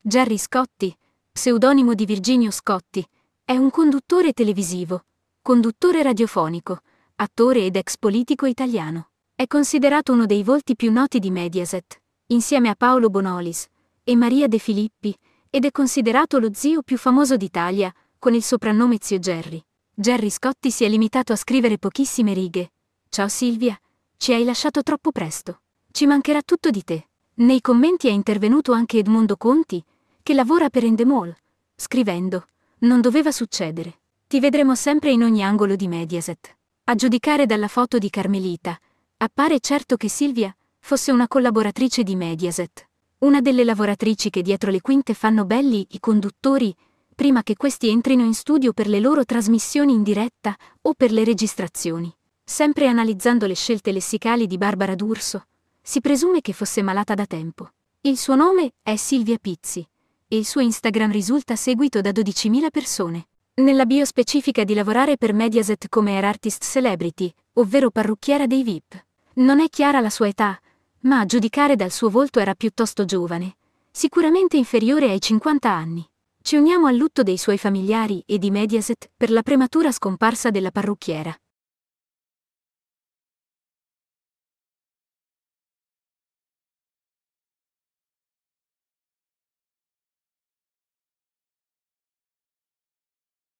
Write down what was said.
Jerry Scotti, pseudonimo di Virginio Scotti, è un conduttore televisivo, conduttore radiofonico, attore ed ex politico italiano. È considerato uno dei volti più noti di Mediaset, insieme a Paolo Bonolis e Maria De Filippi, ed è considerato lo zio più famoso d'Italia, con il soprannome Zio Jerry. Jerry Scotti si è limitato a scrivere pochissime righe. Ciao Silvia, ci hai lasciato troppo presto. Ci mancherà tutto di te. Nei commenti è intervenuto anche Edmondo Conti, che lavora per Endemol, scrivendo Non doveva succedere. Ti vedremo sempre in ogni angolo di Mediaset. A giudicare dalla foto di Carmelita, appare certo che Silvia fosse una collaboratrice di Mediaset, una delle lavoratrici che dietro le quinte fanno belli i conduttori prima che questi entrino in studio per le loro trasmissioni in diretta o per le registrazioni. Sempre analizzando le scelte lessicali di Barbara D'Urso, si presume che fosse malata da tempo. Il suo nome è Silvia Pizzi e il suo Instagram risulta seguito da 12.000 persone. Nella bio specifica di lavorare per Mediaset come air artist celebrity, ovvero parrucchiera dei VIP. Non è chiara la sua età, ma a giudicare dal suo volto era piuttosto giovane, sicuramente inferiore ai 50 anni. Ci uniamo al lutto dei suoi familiari e di Mediaset per la prematura scomparsa della parrucchiera.